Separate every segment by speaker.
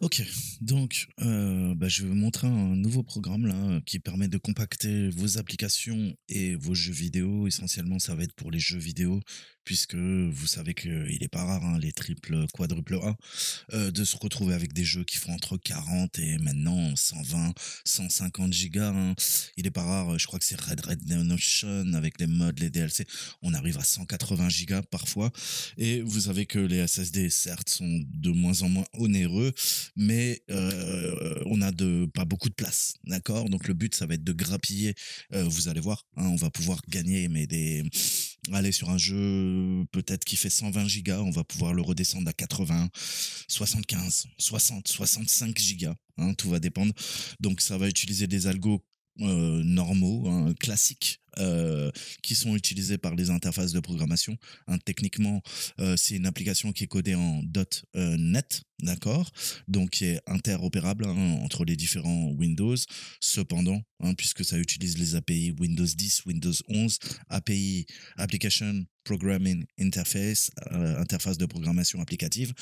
Speaker 1: Ok, donc euh, bah, je vais vous montrer un nouveau programme là euh, qui permet de compacter vos applications et vos jeux vidéo. Essentiellement, ça va être pour les jeux vidéo puisque vous savez qu'il euh, est pas rare hein, les triples, quadruple A de se retrouver avec des jeux qui font entre 40 et maintenant 120, 150 gigas. Hein. Il est pas rare, je crois que c'est Red Red Notion avec les mods, les DLC, on arrive à 180 gigas parfois. Et vous savez que les SSD certes sont de moins en moins onéreux mais euh, on a pas beaucoup de place, d'accord Donc le but, ça va être de grappiller. Euh, vous allez voir, hein, on va pouvoir gagner, mais des Allez, sur un jeu peut-être qui fait 120 gigas, on va pouvoir le redescendre à 80, 75, 60, 65 gigas. Hein, tout va dépendre. Donc ça va utiliser des algos euh, normaux, hein, classiques, qui sont utilisés par les interfaces de programmation. techniquement, c'est une application qui est codée en .NET, D'accord Donc, qui est interopérable hein, entre les différents Windows. Cependant, hein, puisque ça utilise les API Windows 10, Windows 11, API Application Programming Interface, euh, interface de programmation applicative.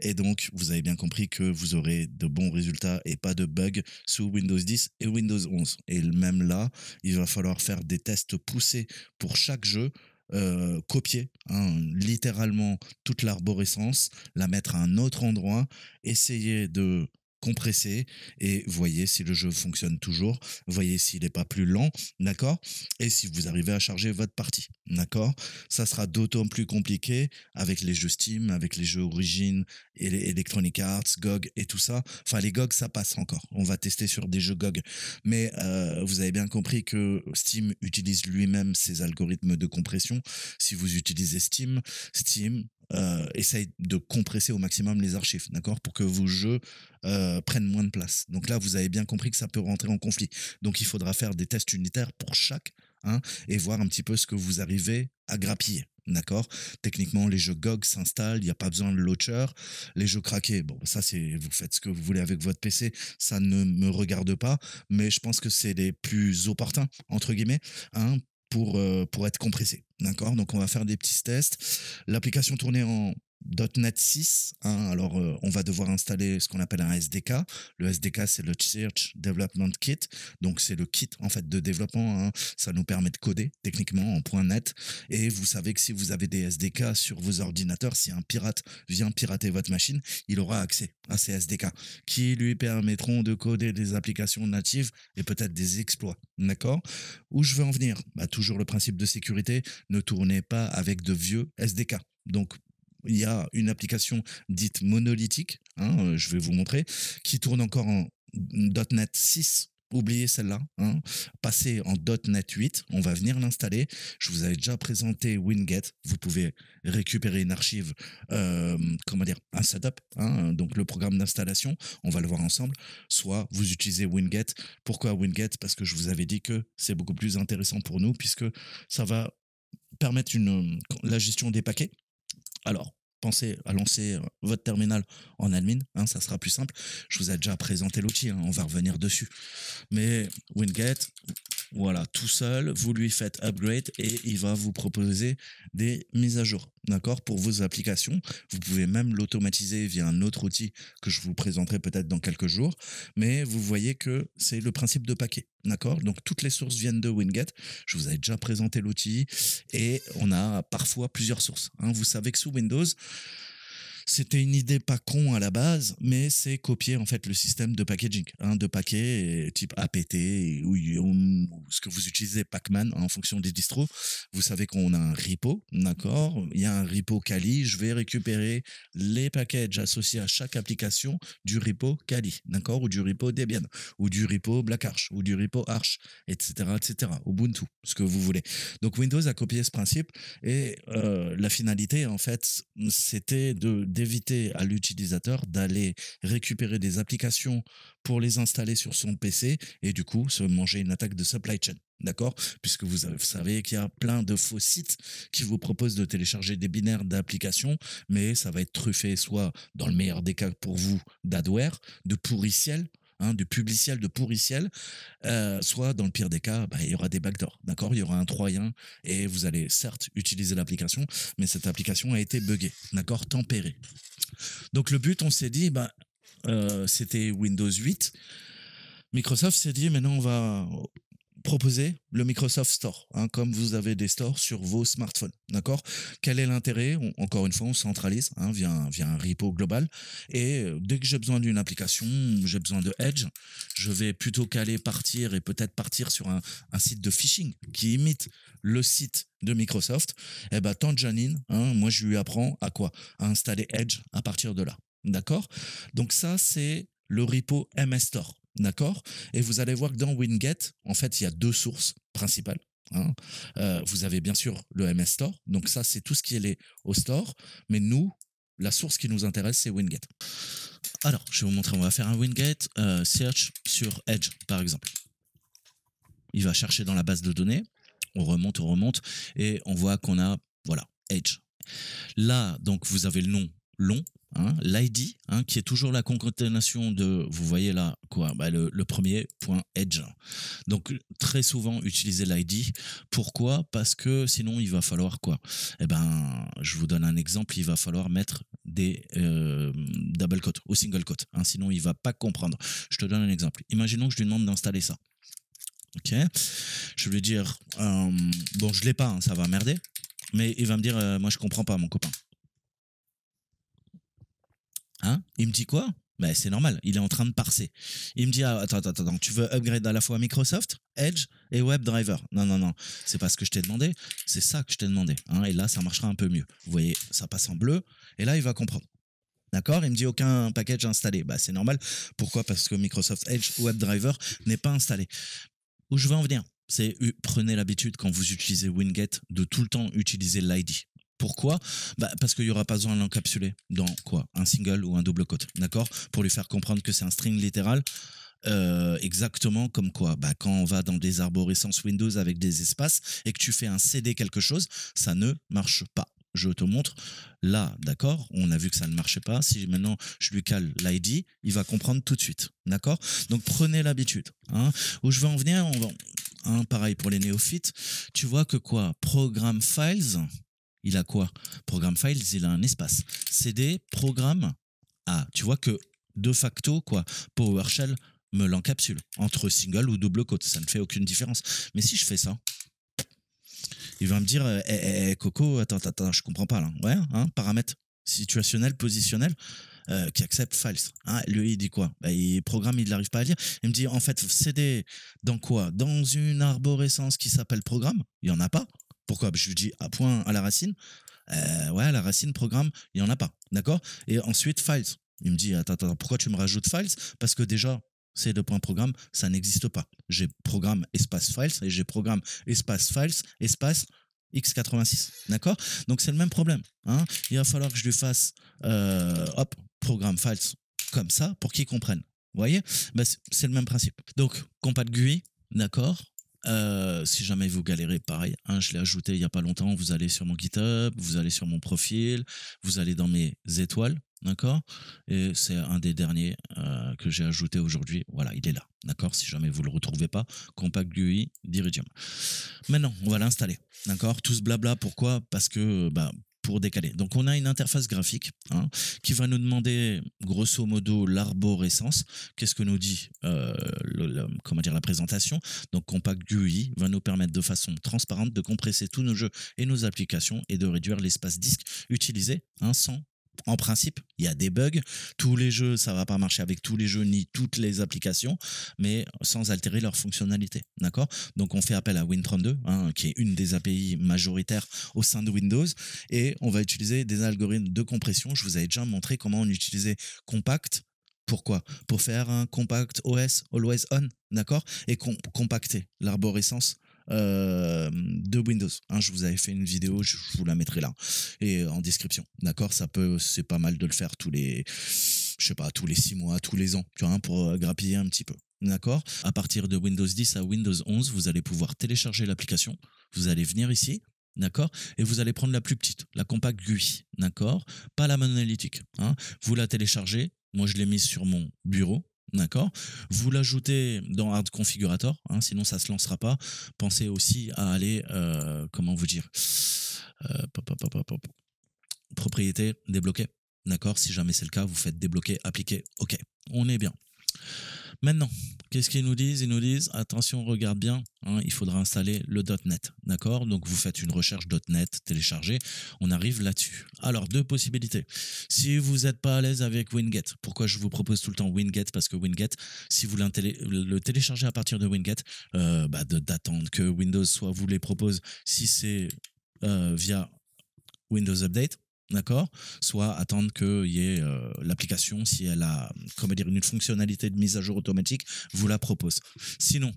Speaker 1: Et donc, vous avez bien compris que vous aurez de bons résultats et pas de bugs sous Windows 10 et Windows 11. Et même là, il va falloir faire des tests poussés pour chaque jeu euh, copier hein, littéralement toute l'arborescence, la mettre à un autre endroit, essayer de compresser et voyez si le jeu fonctionne toujours, voyez s'il n'est pas plus lent, d'accord Et si vous arrivez à charger votre partie, d'accord Ça sera d'autant plus compliqué avec les jeux Steam, avec les jeux Origin, et les Electronic Arts, GOG et tout ça. Enfin, les GOG, ça passe encore. On va tester sur des jeux GOG. Mais euh, vous avez bien compris que Steam utilise lui-même ses algorithmes de compression. Si vous utilisez Steam, Steam euh, essaye de compresser au maximum les archives, d'accord, pour que vos jeux euh, prennent moins de place. Donc là, vous avez bien compris que ça peut rentrer en conflit. Donc il faudra faire des tests unitaires pour chaque, hein, et voir un petit peu ce que vous arrivez à grappiller. D'accord Techniquement, les jeux GOG s'installent, il n'y a pas besoin de launcher. Les jeux craqués, bon, ça, c'est vous faites ce que vous voulez avec votre PC, ça ne me regarde pas, mais je pense que c'est les plus opportuns, entre guillemets, hein, pour, euh, pour être compressé. D'accord Donc, on va faire des petits tests. L'application tournée en .NET 6. Hein. alors, euh, on va devoir installer ce qu'on appelle un SDK. Le SDK, c'est le Search Development Kit. Donc, c'est le kit en fait de développement. Hein. Ça nous permet de coder techniquement en .NET. Et vous savez que si vous avez des SDK sur vos ordinateurs, si un pirate vient pirater votre machine, il aura accès à ces SDK qui lui permettront de coder des applications natives et peut-être des exploits. D'accord Où je veux en venir bah, Toujours le principe de sécurité. Ne tournez pas avec de vieux SDK. Donc il y a une application dite monolithique, hein, euh, je vais vous montrer, qui tourne encore en .NET 6, oubliez celle-là, hein. passez en .NET 8, on va venir l'installer. Je vous avais déjà présenté Winget, vous pouvez récupérer une archive, euh, comment dire, un setup, hein, donc le programme d'installation, on va le voir ensemble, soit vous utilisez Winget. Pourquoi Winget Parce que je vous avais dit que c'est beaucoup plus intéressant pour nous puisque ça va permettre une, euh, la gestion des paquets, alors, pensez à lancer euh, votre terminal en admin, hein, ça sera plus simple. Je vous ai déjà présenté l'outil, hein, on va revenir dessus. Mais Wingate... Voilà, tout seul, vous lui faites upgrade et il va vous proposer des mises à jour, d'accord, pour vos applications. Vous pouvez même l'automatiser via un autre outil que je vous présenterai peut-être dans quelques jours, mais vous voyez que c'est le principe de paquet, d'accord Donc toutes les sources viennent de Winget. Je vous avais déjà présenté l'outil et on a parfois plusieurs sources. Hein. Vous savez que sous Windows, c'était une idée pas con à la base, mais c'est copier en fait le système de packaging, hein, de paquets euh, type APT ou, ce que vous utilisez Pacman hein, en fonction des distros. Vous savez qu'on a un repo, d'accord Il y a un repo Kali, je vais récupérer les packages associés à chaque application du repo Kali, d'accord Ou du repo Debian, ou du repo Black Arch, ou du repo Arch, etc., etc. Ubuntu, ce que vous voulez. Donc Windows a copié ce principe et euh, la finalité en fait, c'était de d'éviter à l'utilisateur d'aller récupérer des applications pour les installer sur son PC et du coup se manger une attaque de supply chain. D'accord Puisque vous savez qu'il y a plein de faux sites qui vous proposent de télécharger des binaires d'applications, mais ça va être truffé soit, dans le meilleur des cas pour vous, d'adware, de pourriciel, du hein, de publiciel, de pourriciel, euh, soit dans le pire des cas, bah, il y aura des backdoors, d'accord Il y aura un Troyen et vous allez certes utiliser l'application, mais cette application a été buggée, d'accord Tempérée. Donc le but, on s'est dit, bah, euh, c'était Windows 8. Microsoft s'est dit, maintenant on va, proposer le Microsoft Store, hein, comme vous avez des stores sur vos smartphones. D'accord Quel est l'intérêt Encore une fois, on centralise hein, via, un, repo global. Et euh, dès que j'ai besoin d'une application, j'ai besoin de Edge, je vais plutôt qu'aller partir et peut-être partir sur un, site de phishing qui imite le site de Microsoft. Et eh ben, tant Janine, hein, moi je lui apprends à quoi À installer Edge à partir de là. D'accord Donc ça, c'est le repo MS Store. D'accord Et vous allez voir que dans Winget, en fait, il y a deux sources principales. Hein. Euh, vous avez bien sûr le MS Store, donc ça c'est tout ce qui est au store, mais nous, la source qui nous intéresse, c'est Winget. Alors, je vais vous montrer, on va faire un Winget euh, search sur Edge, par exemple. Il va chercher dans la base de données, on remonte, on remonte, et on voit qu'on a, voilà, Edge. Là, donc, vous avez le nom long, Hein, l'ID, hein, qui est toujours la concaténation de, vous voyez là, quoi, bah, le, premier point edge. Donc très souvent utiliser l'ID. Pourquoi Parce que sinon il va falloir quoi Eh ben, je vous donne un exemple. Il va falloir mettre des euh, double quotes ou single quotes. Hein, sinon il va pas comprendre. Je te donne un exemple. Imaginons que je lui demande d'installer ça. Ok. Je vais lui dire, euh, bon, je ne l'ai pas, ça va merder. Mais il va me dire, euh, moi je comprends pas, mon copain. Hein il me dit quoi ben, c'est normal, il est en train de parser. Il me dit ah, attends, attends, attends, tu veux upgrade à la fois Microsoft, Edge et WebDriver. Non, non, non, c'est pas ce que je t'ai demandé, c'est ça que je t'ai demandé. Hein, et là, ça marchera un peu mieux. Vous voyez, ça passe en bleu, et là, il va comprendre. D'accord Il me dit aucun package installé. Bah, c'est normal. Pourquoi Parce que Microsoft Edge WebDriver n'est pas installé. Où je veux en venir c'est prenez l'habitude quand vous utilisez Winget de tout le temps utiliser l'ID. Pourquoi bah, Parce qu'il n'y aura pas besoin de l'encapsuler dans quoi Un single ou un double quote, d'accord Pour lui faire comprendre que c'est un string littéral. Euh, exactement comme quoi bah, quand on va dans des arborescences Windows avec des espaces et que tu fais un CD quelque chose, ça ne marche pas. Je te montre. Là, d'accord, on a vu que ça ne marchait pas. Si maintenant je lui cale l'ID, il va comprendre tout de suite. D'accord Donc prenez l'habitude. Hein. Où je vais en venir, on hein, pareil pour les néophytes. Tu vois que quoi Programme files, il a quoi Programme Files, il a un espace. CD, programme Ah, Tu vois que de facto, quoi, PowerShell me l'encapsule entre single ou double code, Ça ne fait aucune différence. Mais si je fais ça, il va me dire euh, eh, eh, eh, Coco, attends, attends, je comprends pas là. Ouais, hein, paramètre situationnel, positionnel. Euh, qui accepte files. Hein, lui, il dit quoi bah, Il programme, il n'arrive pas à lire. Il me dit, en fait, CD, dans quoi Dans une arborescence qui s'appelle programme Il n'y en a pas. Pourquoi Je lui dis à point à la racine. Euh, ouais, la racine programme, il y en a pas, d'accord Et ensuite files. Il me dit attends, pourquoi tu me rajoutes files Parce que déjà c'est le point programme, ça n'existe pas. J'ai programme espace files et j'ai programme espace files espace x86, d'accord Donc c'est le même problème. Hein. il va falloir que je lui fasse euh, hop programme files comme ça pour qu'il comprenne, Vous voyez bah, C'est le même principe. Donc, compat GUI, d'accord euh, si jamais vous galérez, pareil, hein, je l'ai ajouté il n'y a pas longtemps, vous allez sur mon GitHub, vous allez sur mon profil, vous allez dans mes étoiles, d'accord Et c'est un des derniers euh, que j'ai ajouté aujourd'hui. Voilà, il est là, d'accord Si jamais vous ne le retrouvez pas, Compact GUI d'Iridium. Maintenant, on va l'installer, d'accord Tout ce blabla, pourquoi Parce que bah, décaler. Donc on a une interface graphique hein, qui va nous demander grosso modo l'arborescence. Qu'est-ce que nous dit euh, le, comment dire, la présentation Donc Compact GUI va nous permettre de façon transparente de compresser tous nos jeux et nos applications et de réduire l'espace disque utilisé un hein, sans en principe, il y a des bugs. Tous les jeux, ça va pas marcher avec tous les jeux ni toutes les applications, mais sans altérer leur fonctionnalité. D'accord Donc, on fait appel à Win32, hein, qui est une des API majoritaires au sein de Windows, et on va utiliser des algorithmes de compression. Je vous avais déjà montré comment on utilisait Compact. Pourquoi Pour faire un compact OS always on, d'accord Et compacter l'arborescence euh, de Windows. Hein. je vous avais fait une vidéo, je, vous la mettrai là et en description. D'accord, ça peut, c'est pas mal de le faire tous les, je sais pas, tous les six mois, tous les ans, hein, pour euh, grappiller un petit peu. D'accord À partir de Windows 10 à Windows 11, vous allez pouvoir télécharger l'application. Vous allez venir ici, d'accord Et vous allez prendre la plus petite, la Compact GUI, d'accord Pas la monolithique. Hein vous la téléchargez. Moi, je l'ai mise sur mon bureau, D'accord Vous l'ajoutez dans Hard Configurator, hein, sinon ça ne se lancera pas. Pensez aussi à aller, euh, comment vous dire, euh, propriété débloquée. D'accord Si jamais c'est le cas, vous faites débloquer, appliquer. OK, on est bien. Maintenant, qu'est-ce qu'ils nous disent Ils nous disent attention, regarde bien, hein, il faudra installer le .NET, d'accord Donc vous faites une recherche .NET, téléchargez, on arrive là-dessus. Alors deux possibilités. Si vous n'êtes pas à l'aise avec Winget, pourquoi je vous propose tout le temps Winget Parce que Winget, si vous le téléchargez à partir de Winget, euh, bah, d'attendre que Windows soit vous les propose, si c'est euh, via Windows Update, d'accord Soit attendre que y ait euh, l'application, si elle a, comment dire, une fonctionnalité de mise à jour automatique, vous la propose. Sinon,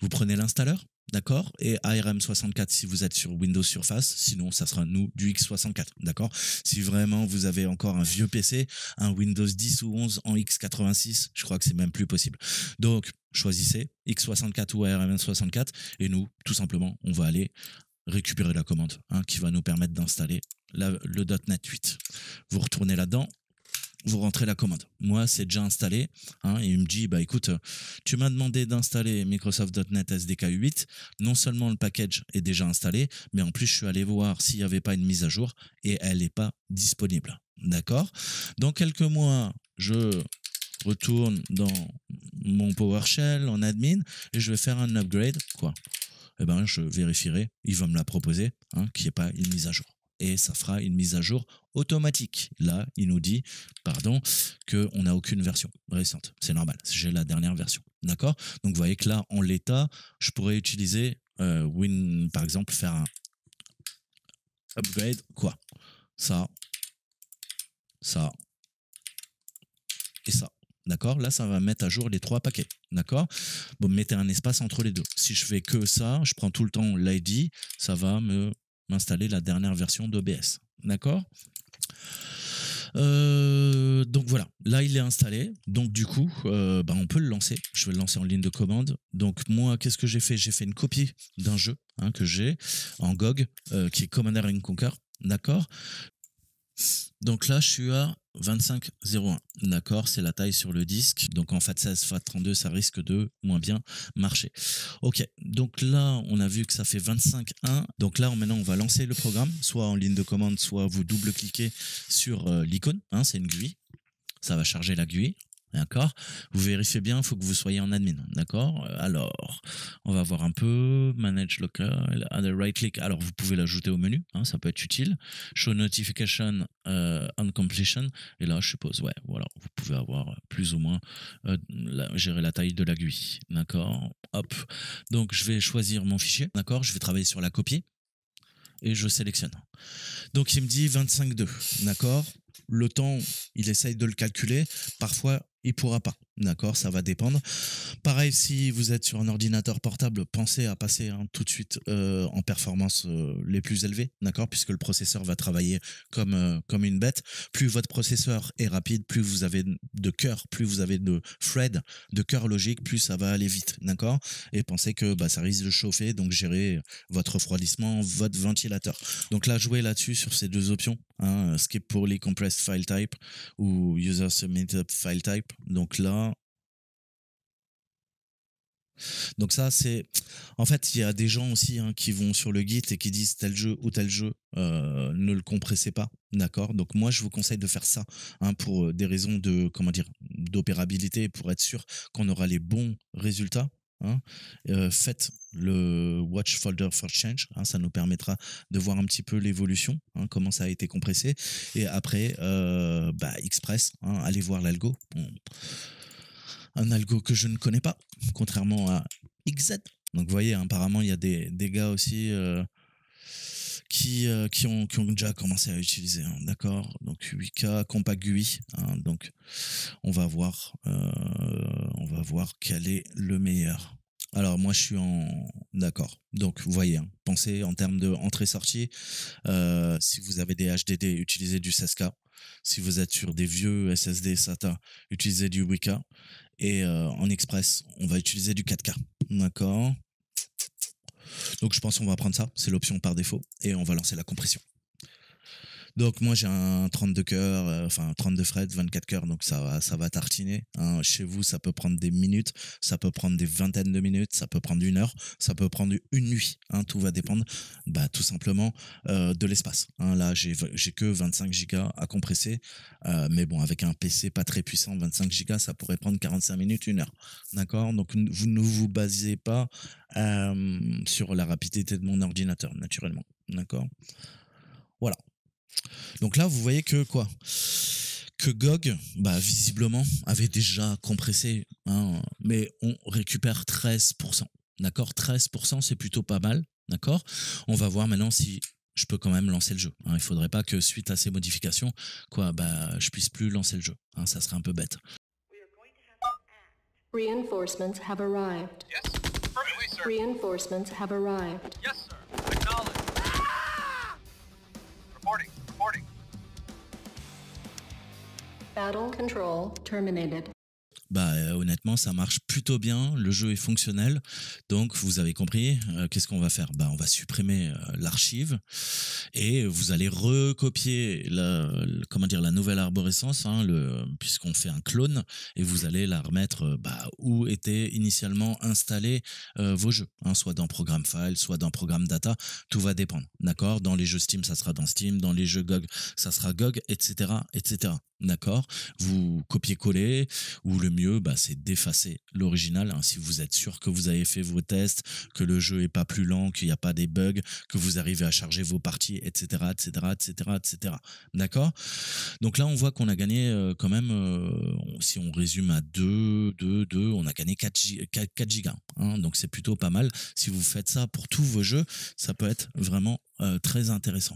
Speaker 1: vous prenez l'installeur, d'accord Et ARM64 si vous êtes sur Windows Surface, sinon ça sera nous du X64, d'accord Si vraiment vous avez encore un vieux PC, un Windows 10 ou 11 en X86, je crois que c'est même plus possible. Donc, choisissez X64 ou ARM64 et nous, tout simplement, on va aller récupérer la commande hein, qui va nous permettre d'installer le .NET 8. Vous retournez là-dedans, vous rentrez la commande. Moi, c'est déjà installé. Hein, et il me dit, bah écoute, tu m'as demandé d'installer Microsoft.NET SDK 8. Non seulement le package est déjà installé, mais en plus, je suis allé voir s'il n'y avait pas une mise à jour et elle n'est pas disponible. D'accord Dans quelques mois, je retourne dans mon PowerShell en admin et je vais faire un upgrade. Quoi eh ben, je vérifierai. Il va me la proposer, hein, qu'il n'y ait pas une mise à jour et ça fera une mise à jour automatique. Là, il nous dit, pardon, qu'on n'a aucune version récente. C'est normal, j'ai la dernière version. D'accord Donc vous voyez que là, en l'état, je pourrais utiliser euh, Win, par exemple, faire un upgrade, quoi. Ça, ça et ça. D'accord Là, ça va mettre à jour les trois paquets. D'accord Bon, mettez un espace entre les deux. Si je fais que ça, je prends tout le temps l'ID, ça va me Installer la dernière version d'OBS. D'accord euh, donc voilà, là il est installé, donc du coup, euh, bah, on peut le lancer. Je vais le lancer en ligne de commande. Donc moi, qu'est-ce que j'ai fait J'ai fait une copie d'un jeu hein, que j'ai en GOG, euh, qui est Commander Conquer, d'accord Donc là, je suis à 25,01. D'accord, c'est la taille sur le disque. Donc en fait 16 x 32, ça risque de moins bien marcher. Ok, donc là, on a vu que ça fait 25,1. Donc là, maintenant, on va lancer le programme, soit en ligne de commande, soit vous double-cliquez sur euh, l'icône. Hein, c'est une GUI. Ça va charger la GUI. D'accord Vous vérifiez bien, il faut que vous soyez en admin. D'accord euh, Alors, on va voir un peu. Manage local. right click. Alors, vous pouvez l'ajouter au menu. Hein, ça peut être utile. Show notification euh, on completion. Et là, je suppose, ouais, voilà. Vous pouvez avoir plus ou moins euh, la, gérer la taille de la D'accord Hop. Donc, je vais choisir mon fichier. D'accord Je vais travailler sur la copie. Et je sélectionne. Donc, il me dit 25.2. D'accord le temps, il essaye de le calculer. Parfois, il pourra pas. D'accord, ça va dépendre. Pareil, si vous êtes sur un ordinateur portable, pensez à passer hein, tout de suite euh, en performance euh, les plus élevées, d'accord, puisque le processeur va travailler comme euh, comme une bête. Plus votre processeur est rapide, plus vous avez de cœur, plus vous avez de thread, de cœur logique, plus ça va aller vite, d'accord. Et pensez que bah, ça risque de chauffer, donc gérer votre refroidissement, votre ventilateur. Donc là, jouez là-dessus sur ces deux options, hein, ce qui pour les compressed file type ou user submitted file type. Donc là Donc ça, c'est... En fait, il y a des gens aussi hein, qui vont sur le Git et qui disent tel jeu ou tel jeu, euh, ne le compressez pas, d'accord Donc moi, je vous conseille de faire ça hein, pour euh, des raisons de, comment dire, d'opérabilité, pour être sûr qu'on aura les bons résultats. Hein. Euh, faites le Watch Folder for Change, ça nous permettra de voir un petit peu l'évolution, comment ça a été compressé. Et après, bah, Express, allez voir l'algo. Un algo que je ne connais pas, contrairement à donc vous voyez, hein, apparemment, il y a des, des gars aussi euh, qui, euh, qui, ont, qui ont déjà commencé à utiliser. Hein, d'accord Donc 8K, Compact GUI. Hein, donc on va, voir, euh, on va voir quel est le meilleur. Alors moi je suis en d'accord. Donc vous voyez, pensez en termes de entrée-sortie. si vous avez des HDD, utilisez du 16 Si vous êtes sur des vieux SSD SATA, utilisez du Wika et euh, en express, on va utiliser du 4K. D'accord Donc je pense qu'on va prendre ça, c'est l'option par défaut, et on va lancer la compression. Donc moi j'ai un 32 cœurs, euh, enfin 32 fret, 24 cœurs, donc ça va, ça va tartiner. Hein. Chez vous, ça peut prendre des minutes, ça peut prendre des vingtaines de minutes, ça peut prendre une heure, ça peut prendre une nuit. Hein, tout va dépendre, bah, tout simplement euh, de l'espace. Hein. Là j'ai que 25 gigas à compresser, euh, mais bon avec un PC pas très puissant, 25 gigas, ça pourrait prendre 45 minutes, une heure, d'accord. Donc vous ne vous basez pas sur la rapidité de mon ordinateur naturellement, d'accord. Voilà. Donc là, vous voyez que quoi que Gog, bah, visiblement, avait déjà compressé, hein, mais on récupère 13%. D'accord 13%, c'est plutôt pas mal. D'accord On va voir maintenant si je peux quand même lancer le jeu. Hein, il faudrait pas que suite à ces modifications, quoi, bah, je puisse plus lancer le jeu. Hein, ça serait un peu bête. Reinforcements have arrived. Reinforcements have arrived. control terminated. bah euh, honnêtement ça marche plutôt bien, le jeu est fonctionnel. Donc vous avez compris, euh, qu'est-ce qu'on va faire Bah on va supprimer euh, l'archive et vous allez recopier la comment dire la nouvelle arborescence hein, le puisqu'on fait un clone et vous allez la remettre bah, où étaient initialement installés vos jeux, hein, soit dans programme file, soit dans programme data, tout va dépendre. D'accord Dans les jeux Steam, ça sera dans Steam, dans les jeux GOG, ça sera GOG, etc., D'accord Vous copiez-coller ou le bah, c'est d'effacer l'original. Hein. si vous êtes sûr que vous avez fait vos tests, que le jeu n'est pas plus lent, qu'il n'y a pas des bugs, que vous arrivez à charger vos parties, etc., etc., etc., etc. D'accord Donc là, on voit qu'on a gagné euh, quand même, euh, si on résume à 2, 2, 2, on a gagné 4, 4, gigas. Hein. donc c'est plutôt pas mal. Si vous faites ça pour tous vos jeux, ça peut être vraiment euh, très intéressant.